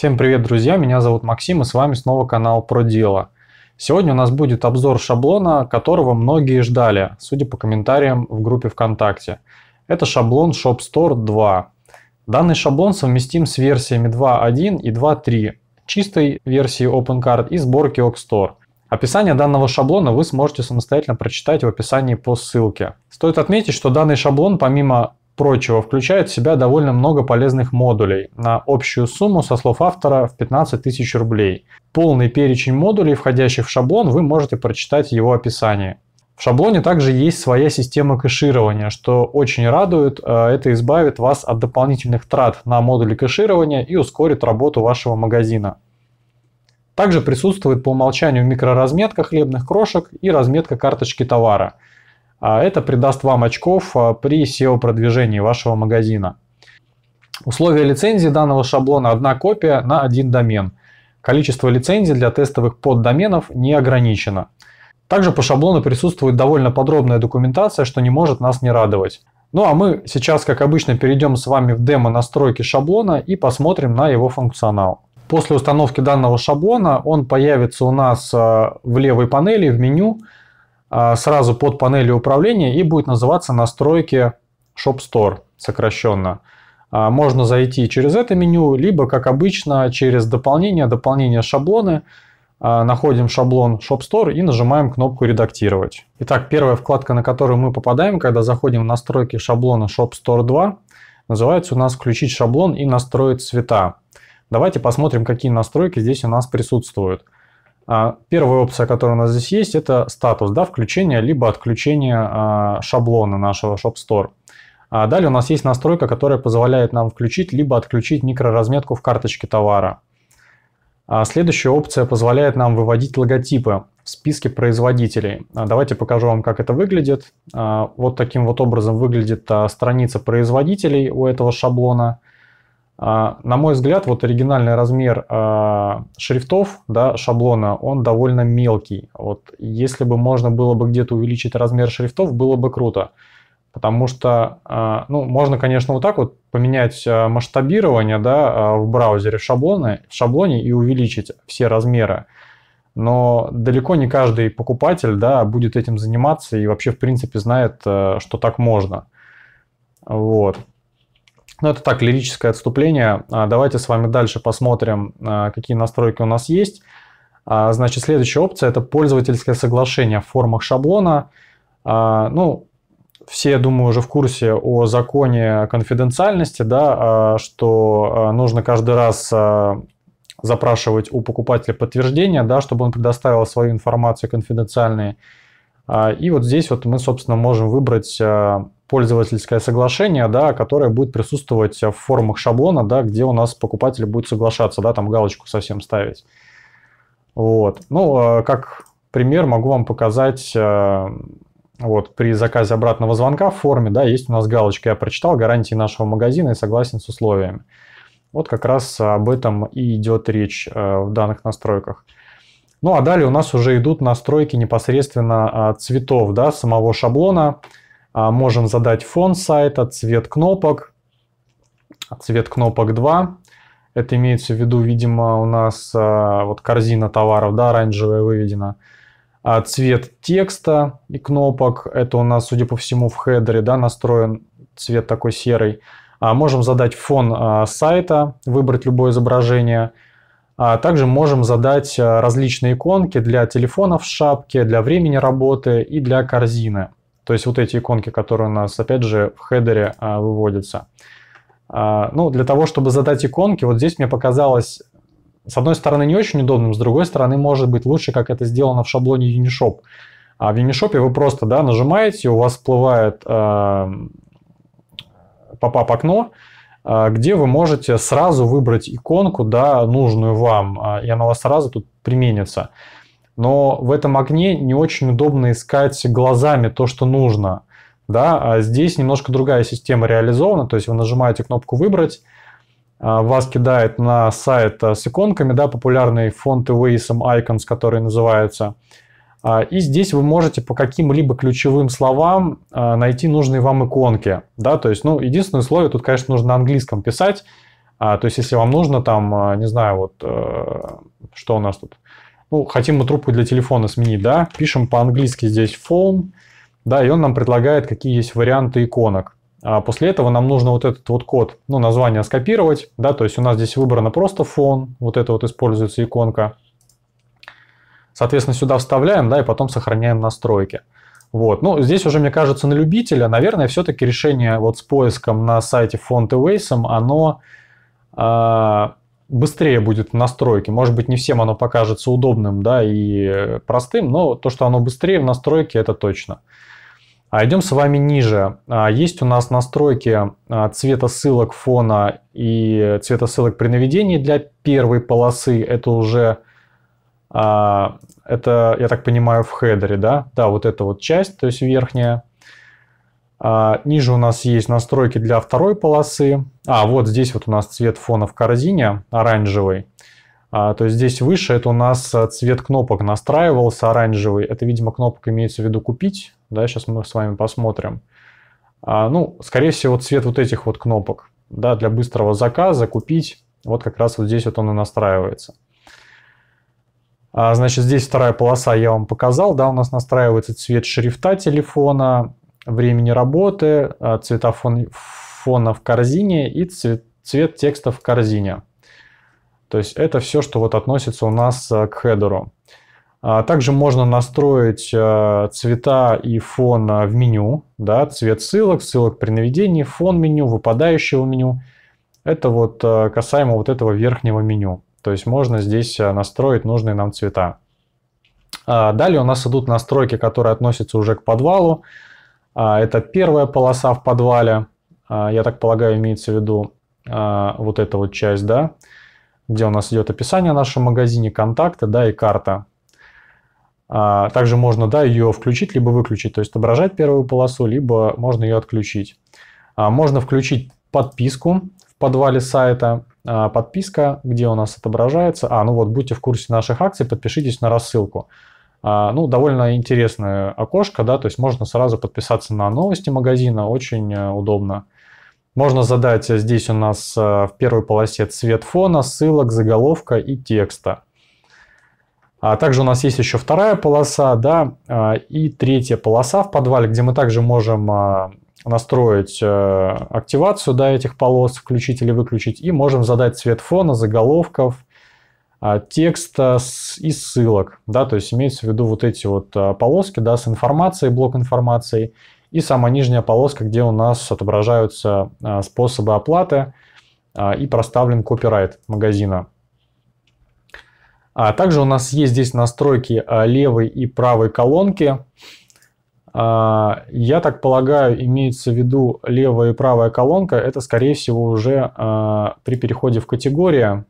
Всем привет, друзья! Меня зовут Максим и с вами снова канал Про Дело. Сегодня у нас будет обзор шаблона, которого многие ждали, судя по комментариям в группе ВКонтакте. Это шаблон ShopStore 2. Данный шаблон совместим с версиями 2.1 и 2.3, чистой версии OpenCard и сборки OkStore. Описание данного шаблона вы сможете самостоятельно прочитать в описании по ссылке. Стоит отметить, что данный шаблон помимо прочего, включает в себя довольно много полезных модулей на общую сумму, со слов автора, в 15 тысяч рублей. Полный перечень модулей, входящих в шаблон, вы можете прочитать в его описании. В шаблоне также есть своя система кэширования, что очень радует, э, это избавит вас от дополнительных трат на модули кэширования и ускорит работу вашего магазина. Также присутствует по умолчанию микроразметка хлебных крошек и разметка карточки товара – а это придаст вам очков а, при SEO-продвижении вашего магазина. Условия лицензии данного шаблона – одна копия на один домен. Количество лицензий для тестовых поддоменов не ограничено. Также по шаблону присутствует довольно подробная документация, что не может нас не радовать. Ну а мы сейчас, как обычно, перейдем с вами в демо настройки шаблона и посмотрим на его функционал. После установки данного шаблона он появится у нас а, в левой панели в меню – а, сразу под панелью управления и будет называться настройки Shop Store сокращенно. А, можно зайти через это меню, либо, как обычно, через дополнение, дополнение шаблоны. А, находим шаблон Shop Store и нажимаем кнопку «Редактировать». Итак, первая вкладка, на которую мы попадаем, когда заходим в настройки шаблона Shop Store 2, называется у нас «Включить шаблон и настроить цвета». Давайте посмотрим, какие настройки здесь у нас присутствуют. А, первая опция, которая у нас здесь есть, это статус, да, включение либо отключение а, шаблона нашего Shop Store. А далее у нас есть настройка, которая позволяет нам включить либо отключить микроразметку в карточке товара. следующая опция позволяет нам выводить логотипы в списке производителей. давайте покажу вам, как это выглядит. Вот таким вот образом выглядит страница производителей у этого шаблона. А, на мой взгляд, вот оригинальный размер а, шрифтов, да, шаблона, он довольно мелкий. Вот если бы можно было бы где-то увеличить размер шрифтов, было бы круто. Потому что, а, ну, можно, конечно, вот так вот поменять масштабирование, да, в браузере в шаблоны в шаблоне и увеличить все размеры. Но далеко не каждый покупатель, да, будет этим заниматься и вообще, в принципе, знает, что так можно. Вот. Ну, это так, лирическое отступление. А, давайте с вами дальше посмотрим, а, какие настройки у нас есть. А, значит, следующая опция – это пользовательское соглашение в формах шаблона. Ну, все, я думаю, уже в курсе о законе конфиденциальности, да, что нужно каждый раз запрашивать у покупателя подтверждение, да, чтобы он предоставил свою информацию конфиденциальные. И вот здесь вот мы, собственно, можем выбрать пользовательское соглашение, да, которое будет присутствовать в формах шаблона, да, где у нас покупатель будет соглашаться, да, там галочку совсем ставить. Вот. Ну, а как пример могу вам показать, э, вот, при заказе обратного звонка в форме, да, есть у нас галочка «Я прочитал гарантии нашего магазина и согласен с условиями». Вот как раз об этом и идет речь э, в данных настройках. Ну, а далее у нас уже идут настройки непосредственно а, цветов, да, самого шаблона, а, можем задать фон сайта, цвет кнопок, цвет кнопок 2. Это имеется в виду, видимо, у нас а, вот корзина товаров, да, оранжевая выведена. А, цвет текста и кнопок, это у нас, судя по всему, в хедере, да, настроен цвет такой серый. А можем задать фон сайта, выбрать любое изображение. также можем задать различные иконки для телефона в шапке, для времени работы и для корзины. То есть вот эти иконки, которые у нас, опять же, в хедере а, выводятся. А, ну, для того, чтобы задать иконки, вот здесь мне показалось, с одной стороны, не очень удобным, с другой стороны, может быть лучше, как это сделано в шаблоне Unishop. А в Unishop вы просто да, нажимаете, у вас всплывает а, попап-окно, а, где вы можете сразу выбрать иконку, да, нужную вам, а, и она у вас сразу тут применится но в этом окне не очень удобно искать глазами то, что нужно. Да? А здесь немножко другая система реализована, то есть вы нажимаете кнопку «Выбрать», а, вас кидает на сайт а, с иконками, да, популярные фонты Waysome Icons, которые называются. А, и здесь вы можете по каким-либо ключевым словам найти нужные вам иконки. Да? То есть, ну, единственное условие, тут, конечно, нужно на английском писать. То есть, если вам нужно там, не знаю, вот, э, что у нас тут, ну, хотим мы трубку для телефона сменить, да, пишем по-английски здесь phone, да, и он нам предлагает, какие есть варианты иконок. А после этого нам нужно вот этот вот код, ну, название скопировать, да, то есть у нас здесь выбрано просто фон, вот это вот используется иконка. Соответственно, сюда вставляем, да, и потом сохраняем настройки. Вот, ну, здесь уже, мне кажется, на любителя, наверное, все-таки решение вот с поиском на сайте Font Awaysom, оно а, быстрее будет в настройке. Может быть, не всем оно покажется удобным да, и простым, но то, что оно быстрее в настройке, это точно. А идем с вами ниже. А, есть у нас настройки а, цвета ссылок фона и цвета ссылок при наведении для первой полосы. Это уже, а, это, я так понимаю, в хедере, да? Да, вот эта вот часть, то есть верхняя. А, ниже у нас есть настройки для второй полосы. А, вот здесь вот у нас цвет фона в корзине, оранжевый. А, то есть здесь выше это у нас э, цвет кнопок настраивался оранжевый. Это, видимо, кнопок имеется в виду купить. Да, сейчас мы с вами посмотрим. А, ну, скорее всего, цвет вот этих вот кнопок. Да, для быстрого заказа купить. Вот как раз вот здесь вот он и настраивается. А, значит, здесь вторая полоса я вам показал. Да, у нас настраивается цвет шрифта телефона, времени работы, а, цвета фон, фона в корзине и цвет, цвет текста в корзине. То есть это все, что вот относится у нас а, к хедеру. А, также можно настроить цвета и фон в меню, да, цвет ссылок, ссылок при наведении, фон меню, выпадающего меню. Это вот касаемо вот этого верхнего меню. То есть можно здесь настроить нужные нам цвета. Далее у нас идут настройки, которые относятся уже к подвалу. А, это первая полоса в подвале, а, я так полагаю, имеется в виду а, вот эта вот часть, да, где у нас идет описание в нашем магазине, контакты, да, и карта. Также можно, да, ее включить, либо выключить, то есть отображать первую полосу, либо можно ее отключить. Можно включить подписку в подвале сайта, подписка, где у нас отображается. А, ну вот, будьте в курсе наших акций, подпишитесь на рассылку. А, ну, довольно интересное окошко, да, то есть можно сразу подписаться на новости магазина, очень э, удобно. Можно задать э, здесь у нас э, в первой полосе цвет фона, ссылок, заголовка и текста. А также у нас есть еще вторая полоса, да, и третья полоса в подвале, где мы также можем настроить активацию, да, этих полос, включить или выключить, и можем задать цвет фона, заголовков, а, текста с, и ссылок, да, то есть имеется в виду вот эти вот а, полоски, да, с информацией, блок информации, и самая нижняя полоска, где у нас отображаются а, способы оплаты и проставлен копирайт магазина. А также у нас есть здесь настройки левой и правой колонки. Я так полагаю, имеется в виду левая и правая колонка, это скорее всего уже при переходе в категории,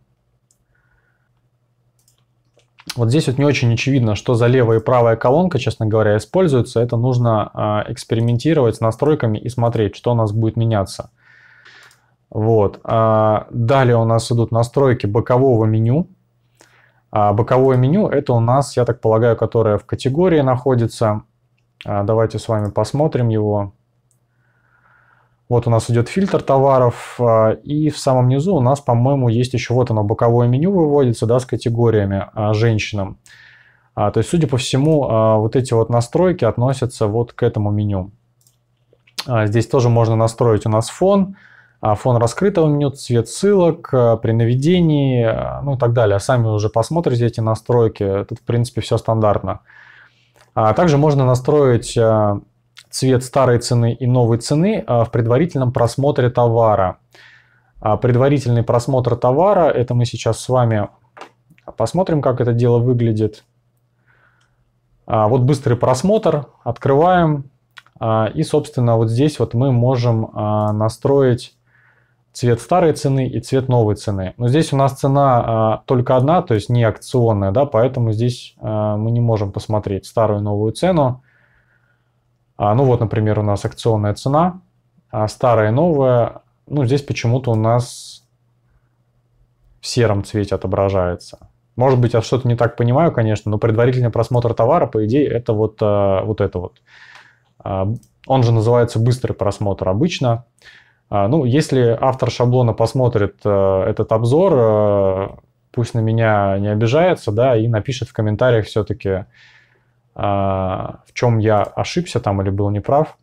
вот здесь вот не очень очевидно, что за левая и правая колонка, честно говоря, используется. Это нужно а, экспериментировать с настройками и смотреть, что у нас будет меняться. Вот. А, далее у нас идут настройки бокового меню. А, боковое меню это у нас, я так полагаю, которое в категории находится. Давайте с вами посмотрим его. Вот у нас идет фильтр товаров, а, и в самом низу у нас, по-моему, есть еще вот оно, боковое меню выводится, да, с категориями а, женщинам. А, то есть, судя по всему, вот эти вот настройки относятся вот к этому меню. здесь тоже можно настроить у нас фон, а, фон раскрытого меню, цвет ссылок, при наведении, ну и так далее. Сами уже посмотрите эти настройки, тут, в принципе, все стандартно. также можно настроить цвет старой цены и новой цены а, в предварительном просмотре товара. А, предварительный просмотр товара, это мы сейчас с вами посмотрим, как это дело выглядит. А, вот быстрый просмотр, открываем, и, собственно, вот здесь вот мы можем настроить цвет старой цены и цвет новой цены. Но здесь у нас цена только одна, то есть не акционная, да, поэтому здесь мы не можем посмотреть старую и новую цену. А, ну вот, например, у нас акционная цена, а, старая и новая. Ну здесь почему-то у нас в сером цвете отображается. Может быть, я что-то не так понимаю, конечно, но предварительный просмотр товара, по идее, это вот, а, вот это вот. Он же называется быстрый просмотр обычно. Ну, если автор шаблона посмотрит этот обзор, пусть на меня не обижается, да, и напишет в комментариях все-таки, а, в чем я ошибся там или был неправ.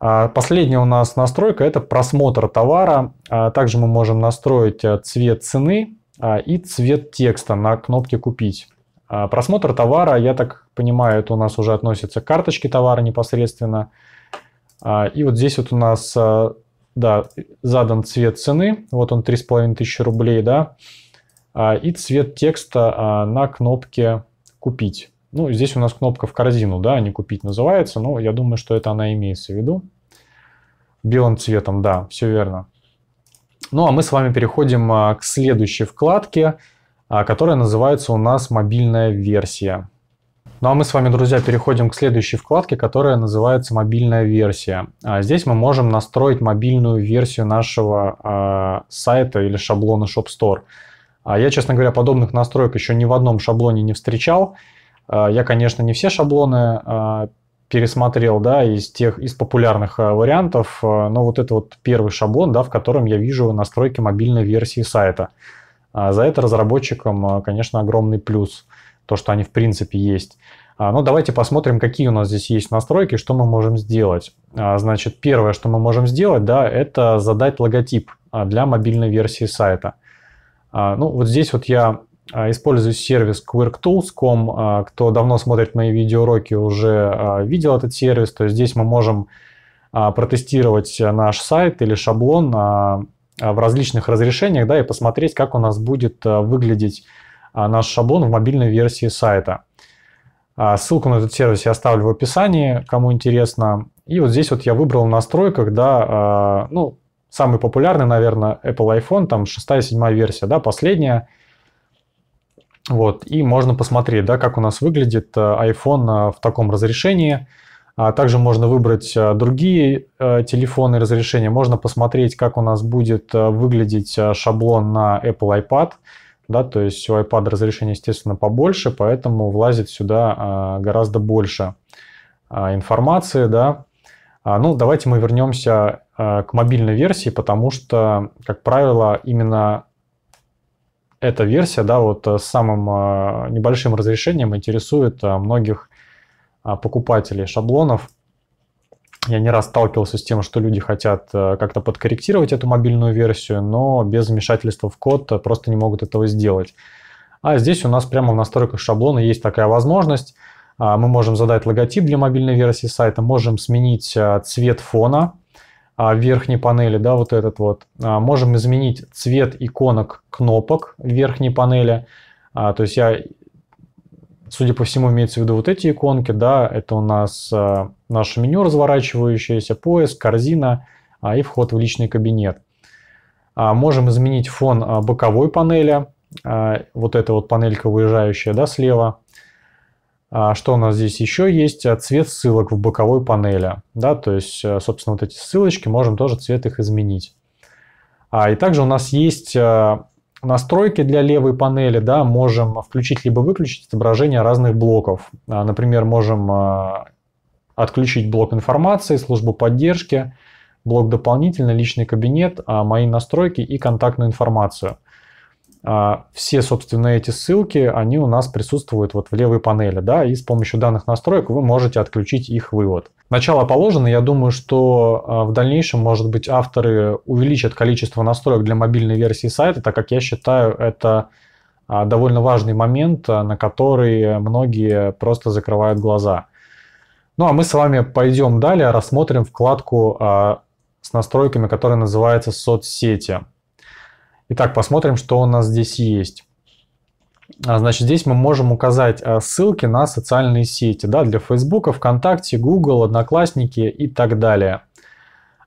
А, последняя у нас настройка – это просмотр товара. А, также мы можем настроить э, цвет цены и цвет текста на кнопке «Купить». Просмотр товара, я так понимаю, это у нас уже относится к карточке товара непосредственно. И вот здесь вот у нас да, задан цвет цены, вот он 3500 рублей, да, и цвет текста на кнопке «Купить». Ну, здесь у нас кнопка в корзину, да, не купить называется, но я думаю, что это она имеется в виду. Белым цветом, да, все верно. Ну, а мы с вами переходим а, к следующей вкладке, а, которая называется у нас «Мобильная версия». Ну а мы с вами, друзья, переходим к следующей вкладке, которая называется «Мобильная версия». А, здесь мы можем настроить мобильную версию нашего сайта или шаблона Shop Store. Я, честно говоря, подобных настроек еще ни в одном шаблоне не встречал. А, я, конечно, не все шаблоны а, пересмотрел, да, из тех, из популярных а, вариантов, но вот это вот первый шаблон, да, в котором я вижу настройки мобильной версии сайта. За это разработчикам, конечно, огромный плюс, то, что они в принципе есть. Но ну, давайте посмотрим, какие у нас здесь есть настройки, что мы можем сделать. Значит, первое, что мы можем сделать, да, это задать логотип для мобильной версии сайта. Ну, вот здесь вот я а, Использую сервис QuirkTools.com. А, кто давно смотрит мои видеоуроки, уже а, видел этот сервис. То есть здесь мы можем протестировать наш сайт или шаблон в различных разрешениях да, и посмотреть, как у нас будет выглядеть наш шаблон в мобильной версии сайта. Ссылку на этот сервис я оставлю в описании, кому интересно. И вот здесь вот я выбрал в настройках, да, ну, самый популярный, наверное, Apple iPhone, там 6-7 версия, да, последняя – вот, и можно посмотреть, да, как у нас выглядит э, iPhone э, в таком разрешении. А также можно выбрать э, другие телефоны разрешения. Можно посмотреть, как у нас будет выглядеть шаблон на Apple iPad. Да, то есть у iPad разрешение, естественно, побольше, поэтому влазит сюда гораздо больше информации. Да. А, ну, давайте мы вернемся к мобильной версии, потому что, как правило, именно эта версия, да, вот э, с самым э, небольшим разрешением интересует э, многих покупателей шаблонов. Я не раз сталкивался с тем, что люди хотят как-то подкорректировать эту мобильную версию, но без вмешательства в код просто не могут этого сделать. А здесь у нас прямо в настройках шаблона есть такая возможность. А, мы можем задать логотип для мобильной версии сайта, можем сменить цвет фона, а, в верхней панели, да, вот этот вот. А, можем изменить цвет иконок кнопок верхней панели. А, то есть я, судя по всему, имеется в виду вот эти иконки, да, это у нас наше меню разворачивающееся, поиск, корзина и вход в личный кабинет. Можем изменить фон боковой панели, вот эта вот панелька выезжающая, да, слева, а что у нас здесь еще есть? А, цвет ссылок в боковой панели. Да, то есть, а, собственно, вот эти ссылочки, можем тоже цвет их изменить. и также у нас есть настройки для левой панели. Да, можем включить либо выключить отображение разных блоков. Например, можем отключить блок информации, службу поддержки, блок дополнительно, личный кабинет, мои настройки и контактную информацию. А, все, собственно, эти ссылки, они у нас присутствуют вот в левой панели, да, и с помощью данных настроек вы можете отключить их вывод. Начало положено, я думаю, что а, в дальнейшем, может быть, авторы увеличат количество настроек для мобильной версии сайта, так как я считаю, это а, довольно важный момент, на который многие просто закрывают глаза. Ну а мы с вами пойдем далее, рассмотрим вкладку с настройками, которая называется «Соцсети». Итак, посмотрим, что у нас здесь есть. А, значит, здесь мы можем указать а, ссылки на социальные сети да, для Facebook, ВКонтакте, Google, Одноклассники и так далее.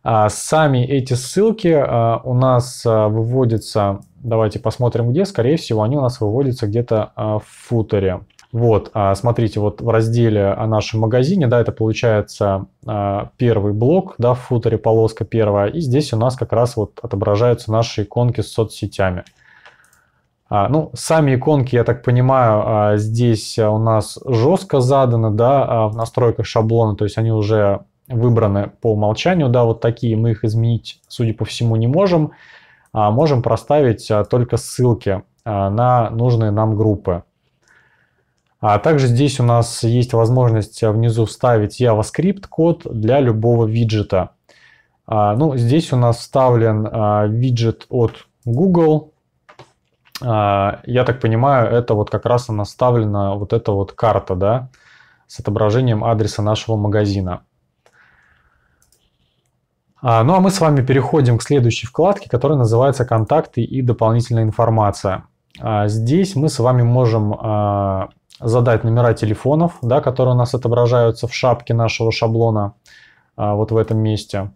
А, сами эти ссылки у нас выводятся, давайте посмотрим где, скорее всего они у нас выводятся где-то в футере. Вот, а, смотрите, вот в разделе о нашем магазине, да, это получается а, первый блок, да, в футере полоска первая, и здесь у нас как раз вот отображаются наши иконки с соцсетями. А, ну, сами иконки, я так понимаю, здесь у нас жестко заданы, да, в настройках шаблона, то есть они уже выбраны по умолчанию, да, вот такие, мы их изменить, судя по всему, не можем, можем проставить только ссылки на нужные нам группы. А также здесь у нас есть возможность э, внизу вставить JavaScript код для любого виджета. А, ну, здесь у нас вставлен а, виджет от Google. А, я так понимаю, это вот как раз она вставлена, вот эта вот карта, да, с отображением адреса нашего магазина. А, ну а мы с вами переходим к следующей вкладке, которая называется «Контакты и дополнительная информация». А, здесь мы с вами можем а, задать номера телефонов, да, которые у нас отображаются в шапке нашего шаблона а, вот в этом месте.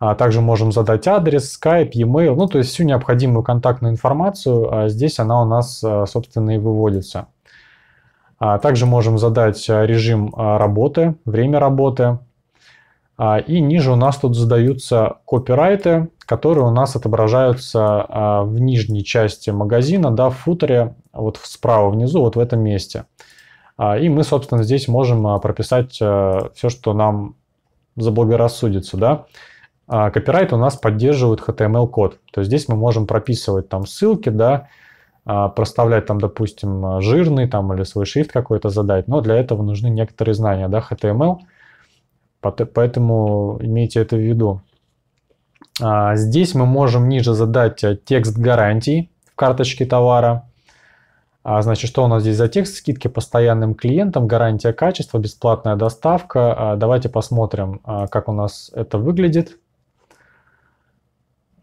А также можем задать адрес, Skype, e-mail, ну то есть всю необходимую контактную информацию. А, здесь она у нас, собственно, и выводится. также можем задать режим работы, время работы, а, и ниже у нас тут задаются копирайты, которые у нас отображаются а, в нижней части магазина, да, в футере, вот справа внизу, вот в этом месте. А, и мы, собственно, здесь можем прописать все, что нам заблагорассудится, да. Копирайт у нас поддерживает HTML-код, то есть здесь мы можем прописывать там ссылки, да, проставлять там, допустим, жирный там или свой шрифт какой-то задать, но для этого нужны некоторые знания, да, HTML – Поэтому имейте это в виду. А, здесь мы можем ниже задать э, текст гарантий в карточке товара. А, значит, что у нас здесь за текст? Скидки постоянным клиентам, гарантия качества, бесплатная доставка. А, давайте посмотрим, как у нас это выглядит.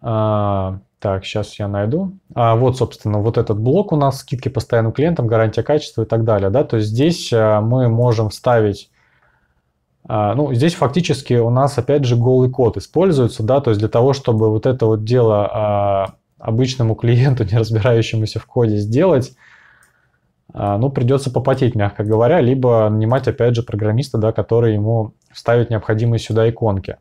Так, сейчас я найду. А, вот, собственно, вот этот блок у нас, скидки постоянным клиентам, гарантия качества и так далее. Да? То есть здесь э, мы можем вставить а, ну, здесь фактически у нас, опять же, голый код используется, да, то есть для того, чтобы вот это вот дело а, обычному клиенту, не разбирающемуся в коде, сделать, а, ну, придется попотеть, мягко говоря, либо нанимать, опять же, программиста, да, который ему вставит необходимые сюда иконки.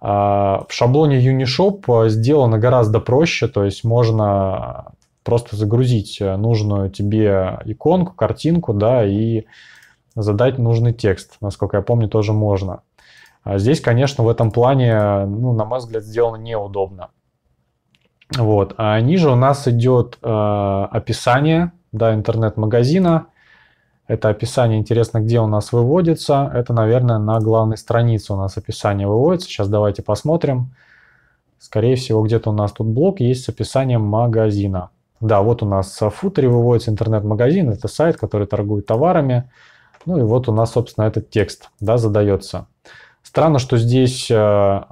В шаблоне Unishop сделано гораздо проще, то есть можно просто загрузить нужную тебе иконку, картинку, да, и задать нужный текст. Насколько я помню, тоже можно. А здесь, конечно, в этом плане, ну, на мой взгляд, сделано неудобно. Вот. А ниже у нас идет э, описание да, интернет-магазина. Это описание, интересно, где у нас выводится. Это, наверное, на главной странице у нас описание выводится. Сейчас давайте посмотрим. Скорее всего, где-то у нас тут блок есть с описанием магазина. Да, вот у нас в футере выводится интернет-магазин. Это сайт, который торгует товарами. Ну и вот у нас, собственно, этот текст да, задается. Странно, что здесь... Э,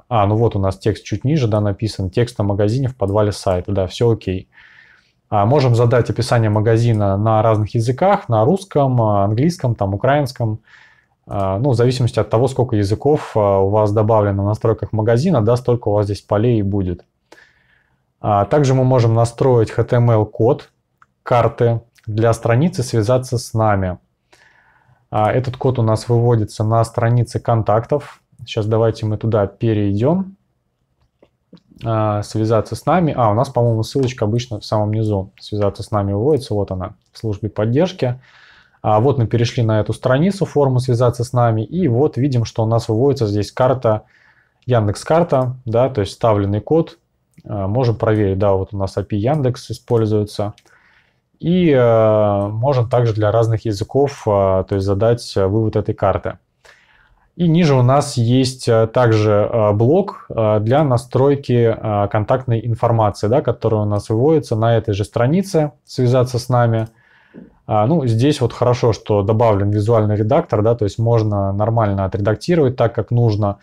а, ну вот у нас текст чуть ниже, да, написан. Текст о магазине в подвале сайта. Да, все окей. А, можем задать описание магазина на разных языках, на русском, э, английском, там, украинском. Э, ну, в зависимости от того, сколько языков у вас добавлено в настройках магазина, да, столько у вас здесь полей и будет. А, также мы можем настроить HTML-код карты для страницы «Связаться с нами». А, этот код у нас выводится на странице контактов. Сейчас давайте мы туда перейдем. А, связаться с нами. А, у нас, по-моему, ссылочка обычно в самом низу. Связаться с нами выводится. Вот она в службе поддержки. А вот мы перешли на эту страницу, форму связаться с нами. И вот видим, что у нас выводится здесь карта Яндекс карта, да, то есть вставленный код. А, можем проверить, да, вот у нас API Яндекс используется. И э, можно также для разных языков э, то есть задать э, вывод этой карты. И ниже у нас есть э, также э, блок для настройки контактной информации, да, которая у нас выводится на этой же странице «Связаться с нами». А, ну, здесь вот хорошо, что добавлен визуальный редактор, да, то есть можно нормально отредактировать так, как нужно.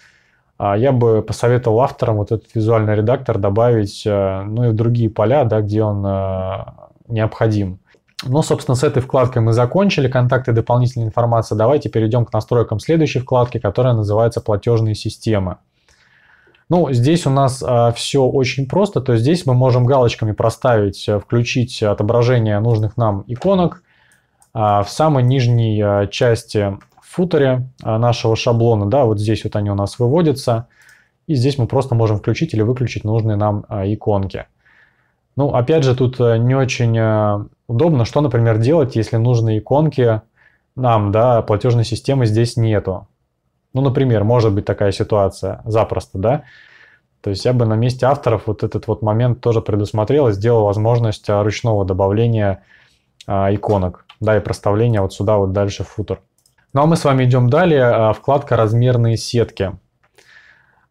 А, я бы посоветовал авторам вот этот визуальный редактор добавить, ну, и в другие поля, да, где он необходим. Ну, собственно, с этой вкладкой мы закончили. Контакты дополнительная информация. Давайте перейдем к настройкам следующей вкладки, которая называется «Платежные системы». Ну, здесь у нас э, а, все очень просто. То есть здесь мы можем галочками проставить, э, включить отображение нужных нам иконок. Э, в самой нижней э, части футере нашего шаблона, да, вот здесь вот они у нас выводятся. И здесь мы просто можем включить или выключить нужные нам иконки. Ну, опять же, тут э, не очень э, удобно, что, например, делать, если нужные иконки нам, да, платежной системы здесь нету. Ну, например, может быть такая ситуация запросто, да. То есть я бы на месте авторов вот этот вот момент тоже предусмотрел и сделал возможность э, ручного добавления а, иконок, да, и проставления вот сюда вот дальше в футер. Ну а мы с вами идем далее, вкладка «Размерные сетки».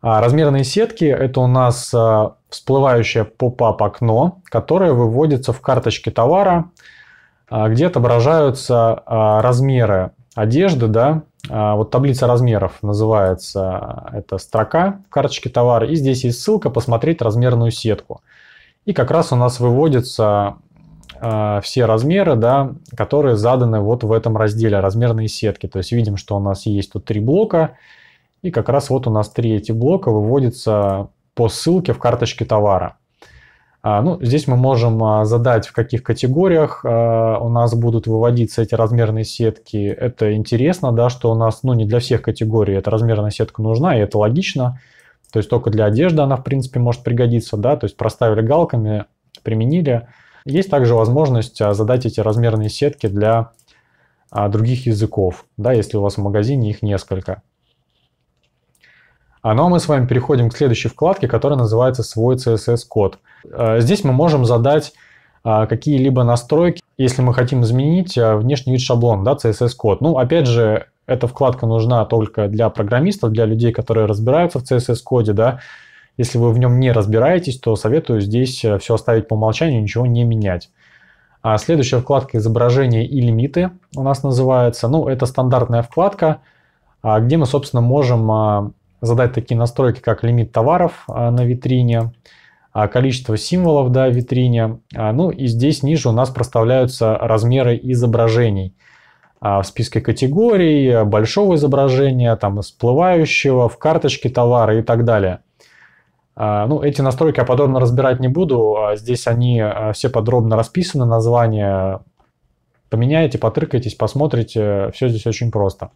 А, размерные сетки – это у нас а, всплывающее поп-ап окно, которое выводится в карточке товара, а, где отображаются размеры одежды, да, вот таблица размеров называется это строка в карточке товара, и здесь есть ссылка «Посмотреть размерную сетку». И как раз у нас выводятся все размеры, да, которые заданы вот в этом разделе «Размерные сетки». То есть видим, что у нас есть тут три блока – и как раз вот у нас три эти блока выводятся по ссылке в карточке товара. А, ну, здесь мы можем а, задать, в каких категориях а, у нас будут выводиться эти размерные сетки. Это интересно, да, что у нас, ну, не для всех категорий эта размерная сетка нужна, и это логично. То есть только для одежды она, в принципе, может пригодиться, да, то есть проставили галками, применили. Есть также возможность задать эти размерные сетки для других языков, да, если у вас в магазине их несколько. А ну а мы с вами переходим к следующей вкладке, которая называется «Свой CSS-код». А, здесь мы можем задать а, какие-либо настройки, если мы хотим изменить а, внешний вид шаблона, да, CSS-код. Ну, опять же, эта вкладка нужна только для программистов, для людей, которые разбираются в CSS-коде, да. Если вы в нем не разбираетесь, то советую здесь все оставить по умолчанию, ничего не менять. А следующая вкладка «Изображение и лимиты» у нас называется. Ну, это стандартная вкладка, где мы, собственно, можем задать такие настройки, как лимит товаров а, на витрине, а, количество символов да, в витрине. А, ну и здесь ниже у нас проставляются размеры изображений в списке категорий, большого изображения, там, всплывающего, в карточке товара и так далее. Ну, эти настройки я подробно разбирать не буду. Здесь они все подробно расписаны, названия поменяйте, потыркаетесь, посмотрите. Все здесь очень просто.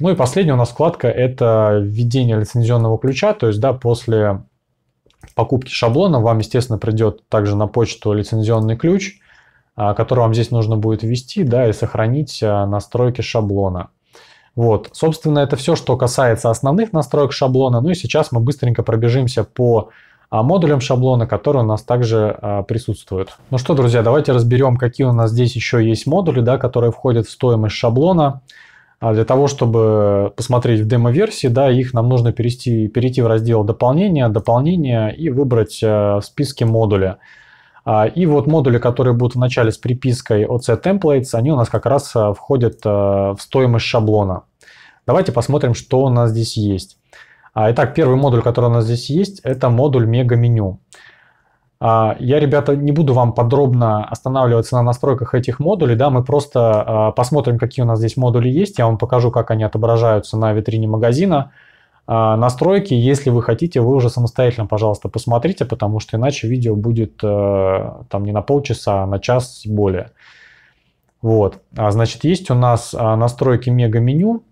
Ну и последняя у нас вкладка – это введение лицензионного ключа, то есть да, после покупки шаблона вам, естественно, придет также на почту лицензионный ключ, а, который вам здесь нужно будет ввести да, и сохранить а, настройки шаблона. Вот, собственно, это все, что касается основных настроек шаблона. Ну и сейчас мы быстренько пробежимся по а, модулям шаблона, которые у нас также присутствуют. Ну что, друзья, давайте разберем, какие у нас здесь еще есть модули, да, которые входят в стоимость шаблона. А для того, чтобы посмотреть в демо-версии, да, их нам нужно перейти, перейти в раздел «Дополнение», «Дополнение» и выбрать в э, списке модуля. А, и вот модули, которые будут в начале с припиской OC Templates, они у нас как раз э, входят э, в стоимость шаблона. Давайте посмотрим, что у нас здесь есть. А, итак, первый модуль, который у нас здесь есть, это модуль мега-меню. А, я, ребята, не буду вам подробно останавливаться на настройках этих модулей, да, мы просто а, посмотрим, какие у нас здесь модули есть, я вам покажу, как они отображаются на витрине магазина. А, настройки, если вы хотите, вы уже самостоятельно, пожалуйста, посмотрите, потому что иначе видео будет э, там не на полчаса, а на час и более. Вот, значит, есть у нас настройки мега-меню.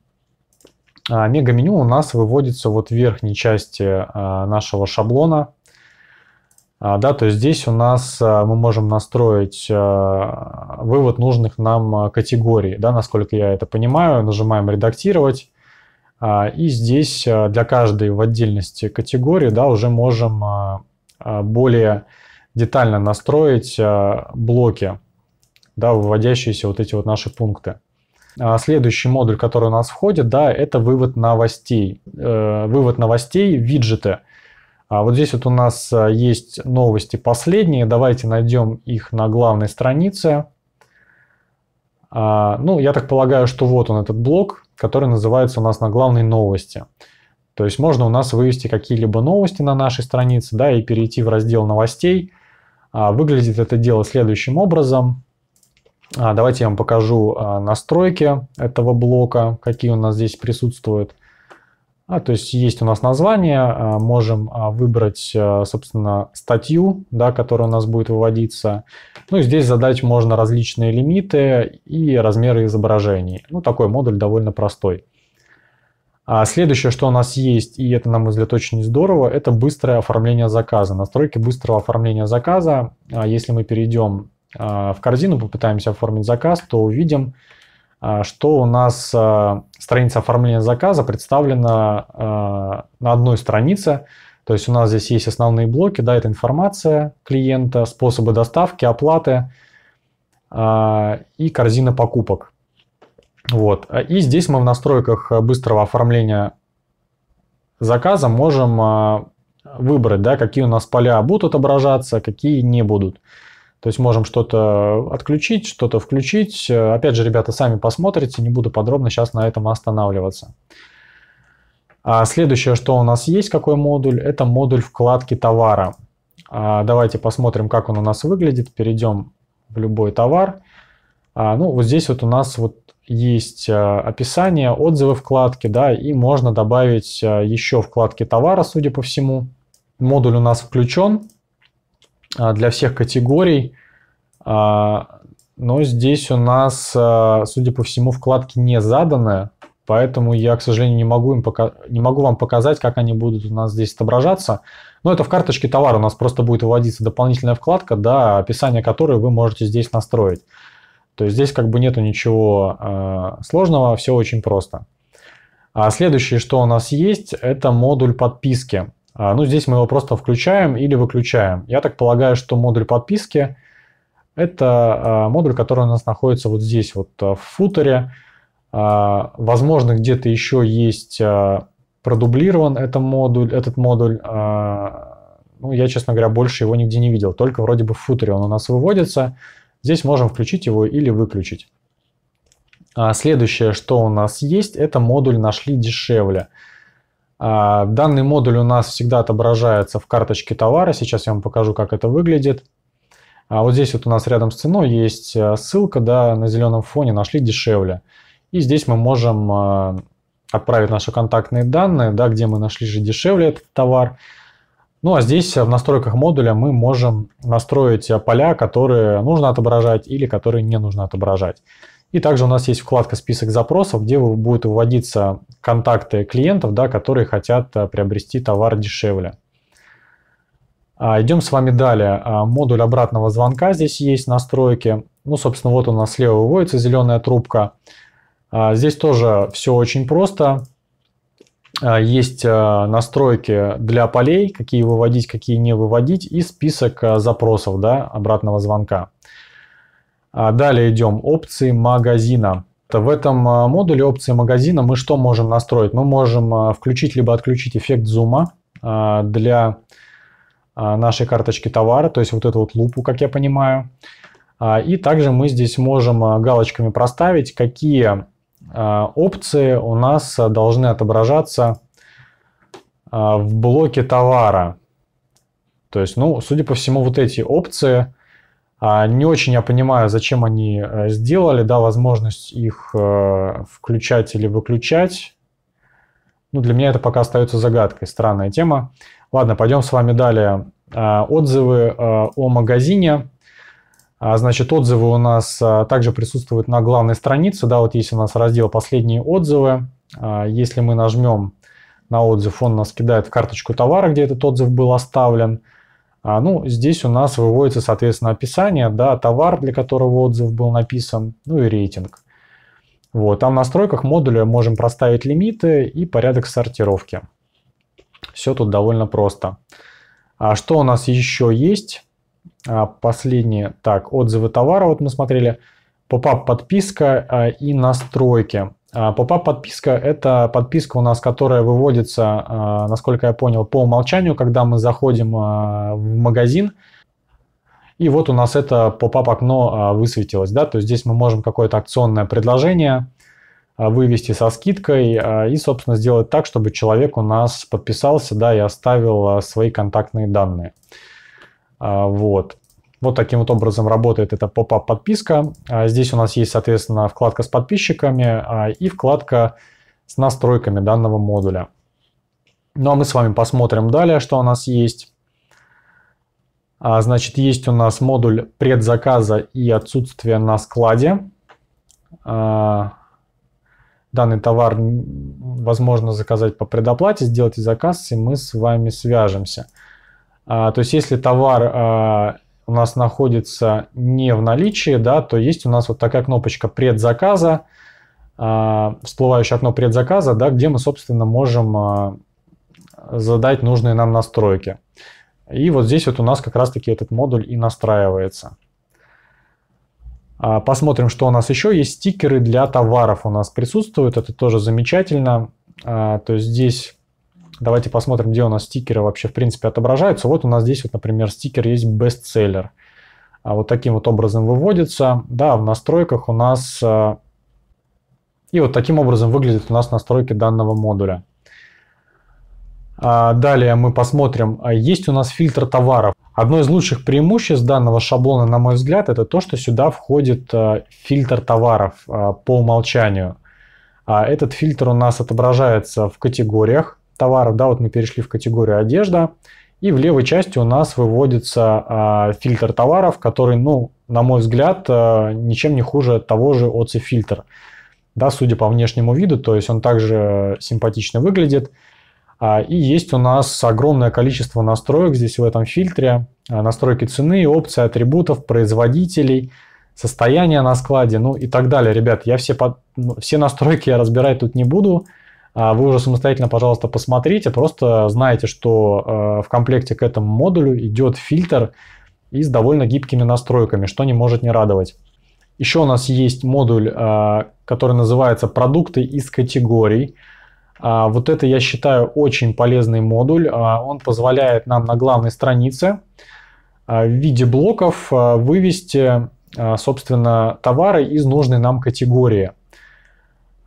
Мега-меню у нас выводится вот в верхней части э, нашего шаблона, а, да, то есть здесь у нас э, мы можем настроить э, вывод нужных нам э, категорий, да, насколько я это понимаю, нажимаем «Редактировать», а, и здесь для каждой в отдельности категории да, уже можем более детально настроить блоки, да, выводящиеся вот эти вот наши пункты. А, следующий модуль, который у нас входит, да, это вывод новостей. Вывод новостей, виджеты – а вот здесь вот у нас а, есть новости последние. Давайте найдем их на главной странице. А, ну, я так полагаю, что вот он этот блок, который называется у нас на главной новости. То есть можно у нас вывести какие-либо новости на нашей странице, да, и перейти в раздел новостей. А, выглядит это дело следующим образом. давайте я вам покажу настройки этого блока, какие у нас здесь присутствуют. А, то есть есть у нас название, а, можем а, выбрать, а, собственно, статью, да, которая у нас будет выводиться. Ну и здесь задать можно различные лимиты и размеры изображений. Ну, такой модуль довольно простой. следующее, что у нас есть, и это, на мой взгляд, очень здорово, это быстрое оформление заказа. Настройки быстрого оформления заказа. Если мы перейдем в корзину, попытаемся оформить заказ, то увидим, а, что у нас а, страница оформления заказа представлена а, на одной странице. То есть у нас здесь есть основные блоки, да, это информация клиента, способы доставки, оплаты и корзина покупок. Вот. И здесь мы в настройках быстрого оформления заказа можем выбрать, да, какие у нас поля будут отображаться, какие не будут. То есть можем что-то отключить, что-то включить. Опять же, ребята, сами посмотрите, не буду подробно сейчас на этом останавливаться. А следующее, что у нас есть, какой модуль, это модуль вкладки товара. А давайте посмотрим, как он у нас выглядит. Перейдем в любой товар. А, ну, вот здесь вот у нас вот есть а, описание, отзывы вкладки, да, и можно добавить а, еще вкладки товара, судя по всему. Модуль у нас включен. А, для всех категорий. А, но здесь у нас, а, судя по всему, вкладки не заданы, поэтому я, к сожалению, не могу, им пока... не могу вам показать, как они будут у нас здесь отображаться. Но это в карточке товара у нас просто будет выводиться дополнительная вкладка, да, описание которой вы можете здесь настроить. То есть здесь как бы нету ничего сложного, все очень просто. А следующее, что у нас есть, это модуль подписки. А, ну, здесь мы его просто включаем или выключаем. Я так полагаю, что модуль подписки – это а, модуль, который у нас находится вот здесь, вот а, в футере. Возможно, где-то еще есть продублирован этот модуль, этот модуль. Ну, я, честно говоря, больше его нигде не видел. Только вроде бы в футере он у нас выводится. Здесь можем включить его или выключить. Следующее, что у нас есть, это модуль «Нашли дешевле». А, данный модуль у нас всегда отображается в карточке товара. Сейчас я вам покажу, как это выглядит. А вот здесь вот у нас рядом с ценой есть а, ссылка, да, на зеленом фоне нашли дешевле. И здесь мы можем а, отправить наши контактные данные, да, где мы нашли же дешевле этот товар. Ну а здесь в настройках модуля мы можем настроить поля, которые нужно отображать или которые не нужно отображать. И также у нас есть вкладка «Список запросов», где будут выводиться контакты клиентов, да, которые хотят э, приобрести товар дешевле. А, идем с вами далее. А, модуль обратного звонка здесь есть, настройки. Ну, собственно, вот у нас слева выводится зеленая трубка. А, здесь тоже все очень просто. Есть э, настройки для полей, какие выводить, какие не выводить, и список э, запросов да, обратного звонка. А, далее идем опции магазина. В этом а, модуле опции магазина мы что можем настроить? Мы можем а, включить либо отключить эффект зума для нашей карточки товара, то есть вот эту вот лупу, как я понимаю. И также мы здесь можем галочками проставить, какие опции у нас должны отображаться в блоке товара. То есть, ну, судя по всему, вот эти опции а, не очень я понимаю, зачем они э, сделали, да, возможность их э, включать или выключать. Ну, для меня это пока остается загадкой, странная тема. Ладно, пойдем с вами далее. А, отзывы э, о магазине. А, значит, отзывы у нас также присутствуют на главной странице. Да, вот есть у нас раздел «Последние отзывы». Если мы нажмем на отзыв, он нас кидает в карточку товара, где этот отзыв был оставлен – а, ну, здесь у нас выводится, соответственно, описание, да, товар, для которого отзыв был написан, ну и рейтинг. Вот, Там в настройках модуля можем проставить лимиты и порядок сортировки. Все тут довольно просто. А что у нас еще есть? А, последние, так, отзывы товара, вот мы смотрели, попап подписка а, и настройки. А, попап подписка – это подписка у нас, которая выводится, а, насколько я понял, по умолчанию, когда мы заходим а, в магазин. И вот у нас это попап окно высветилось. Да? То есть здесь мы можем какое-то акционное предложение вывести со скидкой и, собственно, сделать так, чтобы человек у нас подписался да, и оставил свои контактные данные. Вот. Вот таким вот образом работает эта поп-ап подписка. А здесь у нас есть, соответственно, вкладка с подписчиками а, и вкладка с настройками данного модуля. Ну а мы с вами посмотрим далее, что у нас есть. А, значит, есть у нас модуль предзаказа и отсутствие на складе. Данный товар возможно заказать по предоплате, сделать заказ, и мы с вами свяжемся. То есть, если товар у нас находится не в наличии, да, то есть у нас вот такая кнопочка предзаказа, а, всплывающее окно предзаказа, да, где мы, собственно, можем а, задать нужные нам настройки. И вот здесь вот у нас как раз-таки этот модуль и настраивается. А, посмотрим, что у нас еще есть. Стикеры для товаров у нас присутствуют, это тоже замечательно. То есть здесь Давайте посмотрим, где у нас стикеры вообще в принципе отображаются. Вот у нас здесь вот, например, стикер есть бестселлер. А вот таким вот образом выводится. Да, в настройках у нас... А, и вот таким образом выглядят у нас настройки данного модуля. А, далее мы посмотрим, есть у нас фильтр товаров. Одно из лучших преимуществ данного шаблона, на мой взгляд, это то, что сюда входит фильтр товаров по умолчанию. Этот фильтр у нас отображается в категориях товаров, да, вот мы перешли в категорию одежда, и в левой части у нас выводится э, фильтр товаров, который, ну, на мой взгляд, э, ничем не хуже того же OC-фильтра. Да, судя по внешнему виду, то есть он также симпатично выглядит. А, и есть у нас огромное количество настроек здесь в этом фильтре. А, настройки цены, опции, атрибутов, производителей, состояние на складе, ну и так далее. Ребят, я все, под... Ну, все настройки я разбирать тут не буду. А вы уже самостоятельно, пожалуйста, посмотрите. Просто знаете, что э, в комплекте к этому модулю идет фильтр и с довольно гибкими настройками, что не может не радовать. Еще у нас есть модуль, э, который называется «Продукты из категорий». А вот это, я считаю, очень полезный модуль. А он позволяет нам на главной странице э, в виде блоков вывести, собственно, товары из нужной нам категории.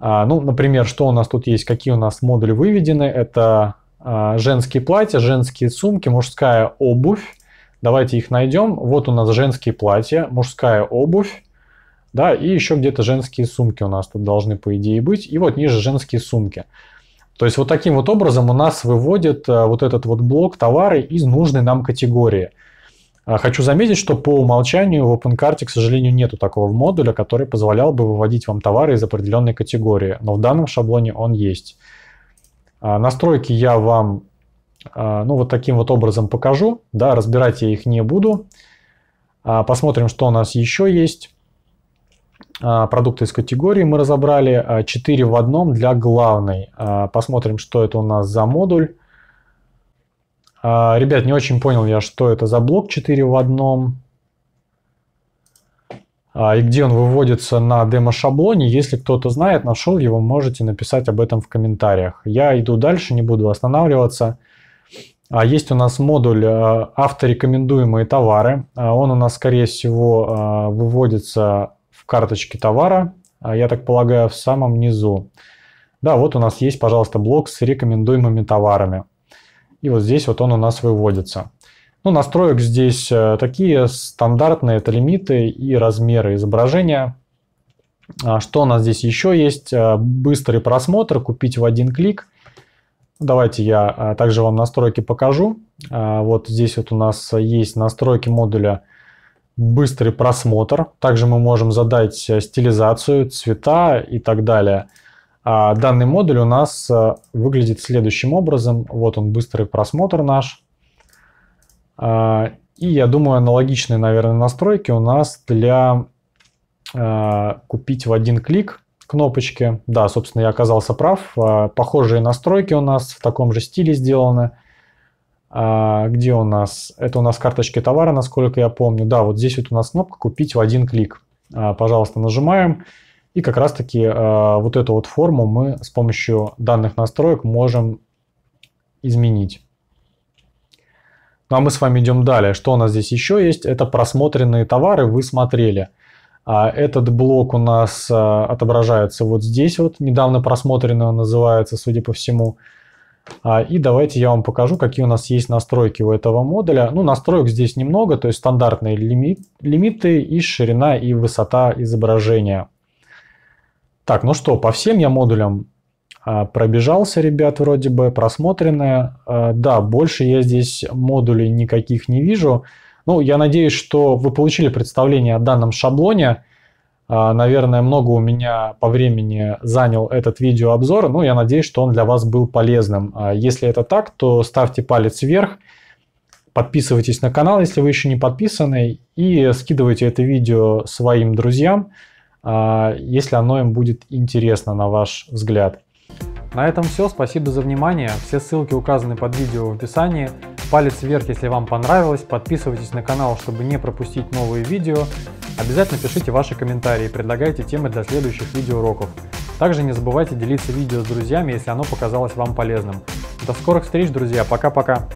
А, ну, например, что у нас тут есть, какие у нас модули выведены. Это а, женские платья, женские сумки, мужская обувь. Давайте их найдем. Вот у нас женские платья, мужская обувь. Да, и еще где-то женские сумки у нас тут должны, по идее, быть. И вот ниже женские сумки. То есть вот таким вот образом у нас выводит а, вот этот вот блок товары из нужной нам категории – а хочу заметить, что по умолчанию в OpenCart, к сожалению, нету такого модуля, который позволял бы выводить вам товары из определенной категории, но в данном шаблоне он есть. А, настройки я вам а, ну, вот таким вот образом покажу, да, разбирать я их не буду. Посмотрим, что у нас еще есть. Продукты из категории мы разобрали, 4 в одном для главной. Посмотрим, что это у нас за модуль. А, ребят, не очень понял я, что это за блок 4 в одном. А, и где он выводится на демо-шаблоне. Если кто-то знает, нашел его, можете написать об этом в комментариях. Я иду дальше, не буду останавливаться. А Есть у нас модуль а, авторекомендуемые товары. Он у нас, скорее всего, выводится в карточке товара, я так полагаю, в самом низу. Да, вот у нас есть, пожалуйста, блок с рекомендуемыми товарами. И вот здесь вот он у нас выводится. Ну, настроек здесь э, такие стандартные, это лимиты и размеры изображения. А что у нас здесь еще есть? Э, быстрый просмотр, купить в один клик. Давайте я э, также вам настройки покажу. Вот здесь вот у нас есть настройки модуля быстрый просмотр. Также мы можем задать стилизацию, цвета и так далее. А, данный модуль у нас э, выглядит следующим образом. Вот он, быстрый просмотр наш. А, и я думаю, аналогичные, наверное, настройки у нас для э, купить в один клик кнопочки. Да, собственно, я оказался прав. Э, похожие настройки у нас в таком же стиле сделаны. А, где у нас? Это у нас карточки товара, насколько я помню. Да, вот здесь вот у нас кнопка «Купить в один клик». Пожалуйста, нажимаем. Нажимаем. И как раз-таки э, вот эту вот форму мы с помощью данных настроек можем изменить. Ну а мы с вами идем далее. Что у нас здесь еще есть? Это просмотренные товары вы смотрели. А Этот блок у нас э, отображается вот здесь вот. Недавно просмотренный он называется, судя по всему. А, и давайте я вам покажу, какие у нас есть настройки у этого модуля. Ну, настроек здесь немного, то есть стандартные лимит, лимиты и ширина и высота изображения. Так, ну что, по всем я модулям а, пробежался, ребят, вроде бы просмотренные. А, да, больше я здесь модулей никаких не вижу. Ну, я надеюсь, что вы получили представление о данном шаблоне. А, наверное, много у меня по времени занял этот видеообзор, но ну, я надеюсь, что он для вас был полезным. Если это так, то ставьте палец вверх, подписывайтесь на канал, если вы еще не подписаны, и скидывайте это видео своим друзьям. А, если оно им будет интересно, на ваш взгляд. На этом все, спасибо за внимание, все ссылки указаны под видео в описании. Палец вверх, если вам понравилось, подписывайтесь на канал, чтобы не пропустить новые видео. Обязательно пишите ваши комментарии предлагайте темы для следующих видеоуроков. Также не забывайте делиться видео с друзьями, если оно показалось вам полезным. До скорых встреч, друзья, пока-пока!